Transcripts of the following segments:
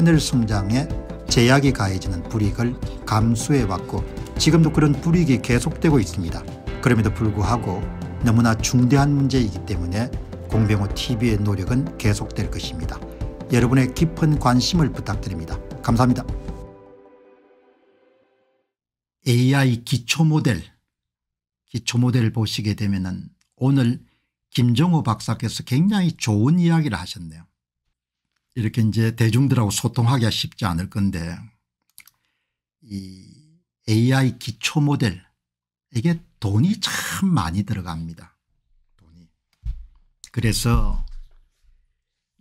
하늘 성장에 제약이 가해지는 불이익을 감수해왔고 지금도 그런 불이익이 계속되고 있습니다. 그럼에도 불구하고 너무나 중대한 문제이기 때문에 공병호 TV의 노력은 계속될 것입니다. 여러분의 깊은 관심을 부탁드립니다. 감사합니다. AI 기초 모델 기초 모델 보시게 되면 오늘 김정호 박사께서 굉장히 좋은 이야기를 하셨네요. 이렇게 이제 대중들하고 소통하기가 쉽지 않을 건데 이 AI 기초 모델 이게 돈이 참 많이 들어갑니다. 돈이. 그래서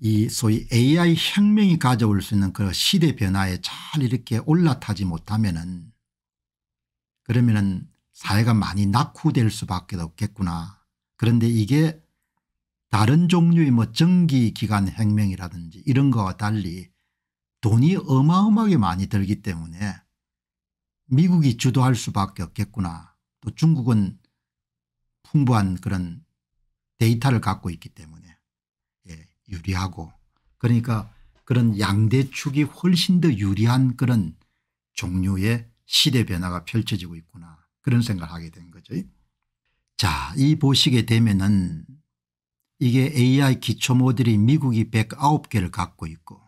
이 소위 AI 혁명이 가져올 수 있는 그 시대 변화에 잘 이렇게 올라타지 못하면은 그러면은 사회가 많이 낙후될 수밖에 없겠구나. 그런데 이게 다른 종류의 뭐 정기기간 혁명이라든지 이런 거와 달리 돈이 어마어마하게 많이 들기 때문에 미국이 주도할 수밖에 없겠구나. 또 중국은 풍부한 그런 데이터를 갖고 있기 때문에 예, 유리하고 그러니까 그런 양대 축이 훨씬 더 유리한 그런 종류의 시대 변화가 펼쳐지고 있구나 그런 생각을 하게 된 거죠. 자, 이 보시게 되면은 이게 AI 기초 모델이 미국이 109개를 갖고 있고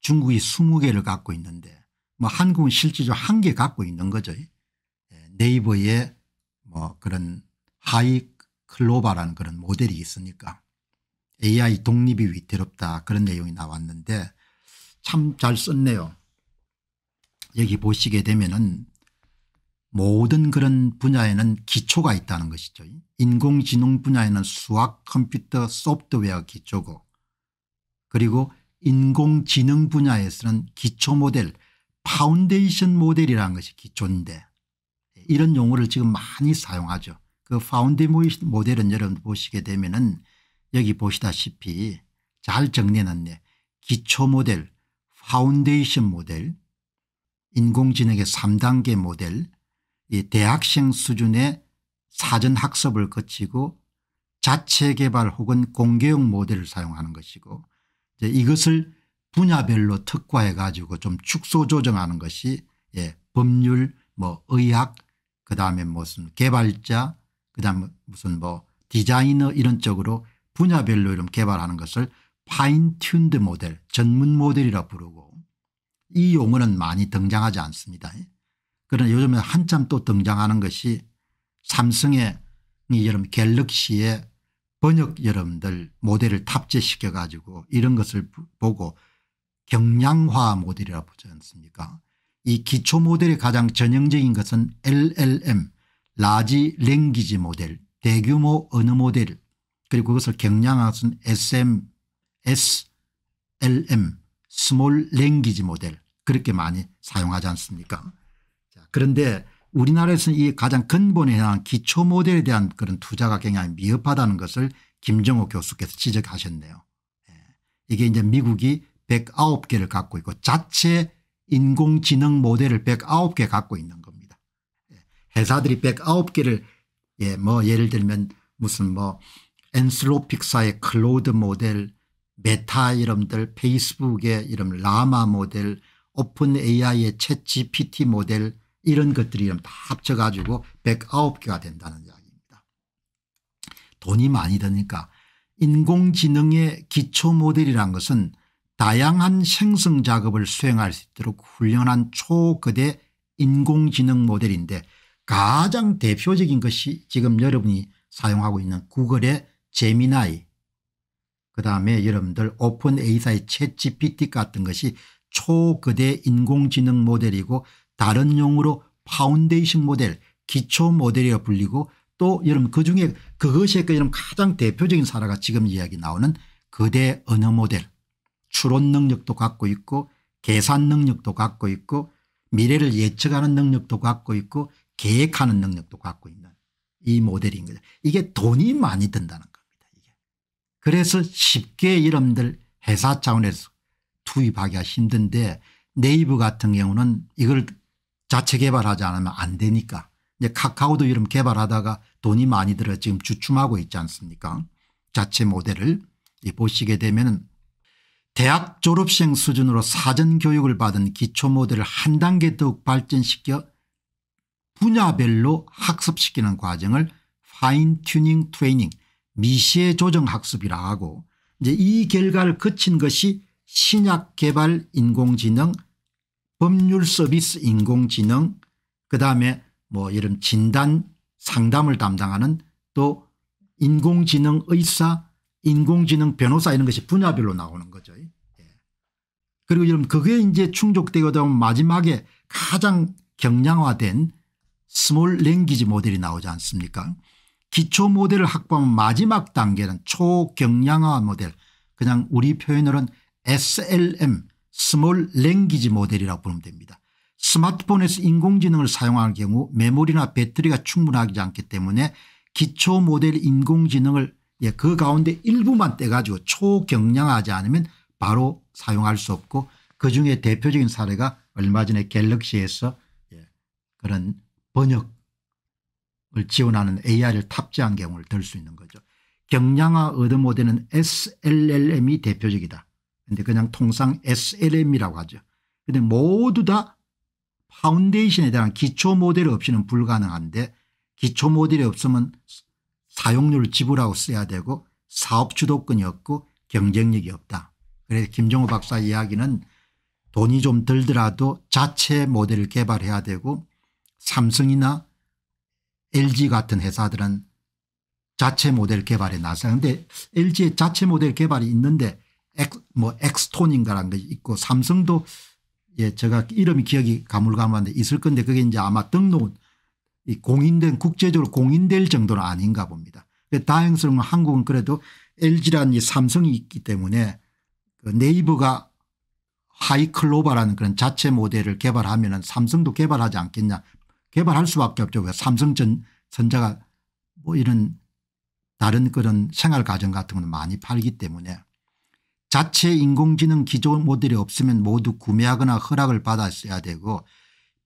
중국이 20개를 갖고 있는데 뭐 한국은 실질적으로 한개 갖고 있는 거죠. 예, 네이버에 뭐 그런 하이 클로바라는 그런 모델이 있으니까 AI 독립이 위태롭다 그런 내용이 나왔는데 참 잘 썼네요. 여기 보시게 되면은 모든 그런 분야에는 기초가 있다는 것이죠. 인공지능 분야에는 수학 컴퓨터 소프트웨어 기초고 그리고 인공지능 분야에서는 기초 모델 파운데이션 모델이라는 것이 기초인데 이런 용어를 지금 많이 사용하죠. 그 파운데이션 모델은 여러분 보시게 되면 은 여기 보시다시피 잘 정리해놨네. 기초 모델 파운데이션 모델 인공지능의 3단계 모델 이 대학생 수준의 사전학습을 거치고 자체 개발 혹은 공개형 모델을 사용하는 것이고 이것을 제이 분야별로 특화해 가지고 좀 축소 조정하는 것이 예, 법률 뭐 의학 그다음에 무슨 개발자 그다음에 무슨 뭐 디자이너 이런 쪽으로 분야별로 이런 개발하는 것을 파인튠드 모델 전문 모델이라 부르고 이 용어는 많이 등장하지 않습니다. 그러나 요즘에 한참 또 등장하는 것이 삼성의 이 여름 갤럭시의 번역 여러분들 모델을 탑재시켜 가지고 이런 것을 보고 경량화 모델이라 보지 않습니까 이 기초 모델의 가장 전형적인 것은 LLM 라지 랭귀지 모델 대규모 언어 모델 그리고 그것을 경량화한 SM, SLM 스몰 랭귀지 모델 그렇게 많이 사용하지 않습니까 그런데 우리나라에서는 이 가장 근본에 대한 기초 모델에 대한 그런 투자가 굉장히 미흡하다는 것을 김정호 교수께서 지적하셨네요. 예. 이게 이제 미국이 109개를 갖고 있고 자체 인공지능 모델을 109개 갖고 있는 겁니다. 예. 회사들이 109개를 예, 뭐 예를 들면 무슨 뭐 엔슬로픽사의 클로드 모델 메타 이름들 페이스북의 이름 라마 모델 오픈 AI의 챗 GPT 모델 이런 것들이 다 합쳐가지고 109개가 된다는 이야기입니다. 돈이 많이 드니까 인공지능의 기초 모델이란 것은 다양한 생성 작업을 수행할 수 있도록 훈련한 초거대 인공지능 모델인데 가장 대표적인 것이 지금 여러분이 사용하고 있는 구글의 제미나이 그다음에 여러분들 오픈 AI사의 p t 같은 것이 초거대 인공지능 모델이고 다른 용어로 파운데이션 모델 기초 모델이라 불리고 또 여러분 그중에 그것에 그 여러분 가장 대표적인 사례가 지금 이야기 나오는 거대 언어 모델 추론 능력도 갖고 있고 계산 능력도 갖고 있고 미래를 예측하는 능력도 갖고 있고 계획하는 능력도 갖고 있는 이 모델인 거죠. 이게 돈이 많이 든다는 겁니다. 이게. 그래서 쉽게 이름들 회사 차원에서 투입하기가 힘든데 네이버 같은 경우는 이걸 자체 개발하지 않으면 안 되니까. 이제 카카오도 이름 개발하다가 돈이 많이 들어 지금 주춤하고 있지 않습니까 자체 모델을 보시게 되면 은 대학 졸업생 수준으로 사전 교육을 받은 기초 모델을 한 단계 더욱 발전시켜 분야별로 학습시키는 과정을 파인 튜닝 트레이닝 미시의 조정 학습이라 하고 이제 이 결과를 거친 것이 신약 개발 인공지능 법률 서비스 인공지능 그다음에 뭐 이런 진단 상담을 담당하는 또 인공지능 의사 인공지능 변호사 이런 것이 분야별로 나오는 거죠. 예. 그리고 여러분 그게 이제 충족되고 되면 마지막에 가장 경량화된 스몰 랭귀지 모델이 나오지 않습니까 기초 모델을 확보한 마지막 단계는 초경량화 모델 그냥 우리 표현으로는 SLM 스몰 랭귀지 모델이라고 부르면 됩니다. 스마트폰에서 인공지능을 사용할 경우 메모리나 배터리가 충분하지 않기 때문에 기초 모델 인공지능을 예, 그 가운데 일부만 떼가지고 초경량하지 않으면 바로 사용할 수 없고 그중에 대표적인 사례가 얼마 전에 갤럭시에서 예, 그런 번역을 지원하는 AI를 탑재한 경우를 들 수 있는 거죠. 경량화 어드 모델은 s l m 이 대표적이다. 근데 그냥 통상 SLM이라고 하죠. 근데 모두 다 파운데이션에 대한 기초 모델 없이는 불가능한데 기초 모델이 없으면 사용료를 지불하고 써야 되고 사업 주도권이 없고 경쟁력이 없다. 그래서 김정호 박사 이야기는 돈이 좀 들더라도 자체 모델을 개발해야 되고 삼성이나 LG 같은 회사들은 자체 모델 개발에 나서는데 LG의 자체 모델 개발이 있는데 엑, 뭐 엑스톤인가라는 게 있고 삼성도 예, 제가 이름이 기억이 가물가물한데 있을 건데 그게 이제 아마 등록은 이 공인된 국제적으로 공인될 정도는 아닌가 봅니다. 그 다행스러운 건 한국은 그래도 LG라는 이 삼성이 있기 때문에 그 네이버가 하이클로바라는 그런 자체 모델을 개발하면 은 삼성도 개발하지 않겠냐 개발할 수밖에 없죠. 왜 삼성 전, 자가뭐 이런 다른 그런 생활가전 같은 건 많이 팔기 때문에 자체 인공지능 기존 모델이 없으면 모두 구매하거나 허락을 받았어야 되고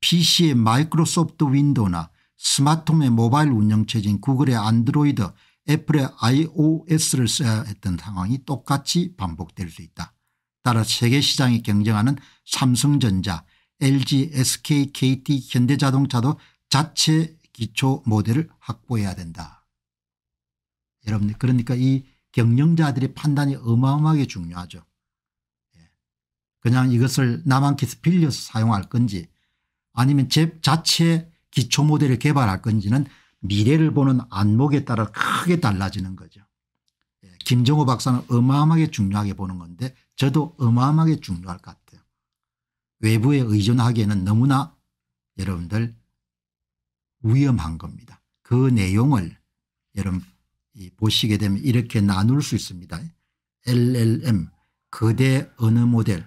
PC의 마이크로소프트 윈도우나 스마트홈의 모바일 운영체제인 구글의 안드로이드 애플의 ios를 써야 했던 상황이 똑같이 반복될 수 있다. 따라 서 세계 시장이 경쟁하는 삼성전자 LG SK KT 현대자동차도 자체 기초 모델을 확보해야 된다. 여러분 들 그러니까 이 경영자들의 판단이 어마어마하게 중요하죠. 예. 그냥 이것을 남한키스 빌려서 사용할 건지 아니면 제 자체 기초 모델을 개발할 건지는 미래를 보는 안목에 따라 크게 달라지는 거죠. 예. 김정호 박사는 어마어마하게 중요하게 보는 건데 저도 어마어마하게 중요할 것 같아요. 외부에 의존하기에는 너무나 여러분들 위험한 겁니다. 그 내용을 여러분 보시게 되면 이렇게 나눌 수 있습니다. LLM 거대 언어 모델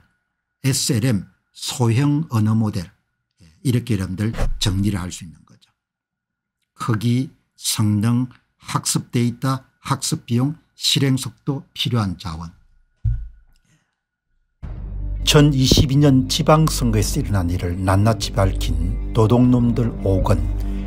SLM 소형 언어 모델 예, 이렇게 여러분들 정리를 할 수 있는 거죠. 크기 성능 학습 데이터 학습 비용 실행 속도 필요한 자원 2022년 지방선거에서 일어난 일을 낱낱이 밝힌 도둑놈들 5건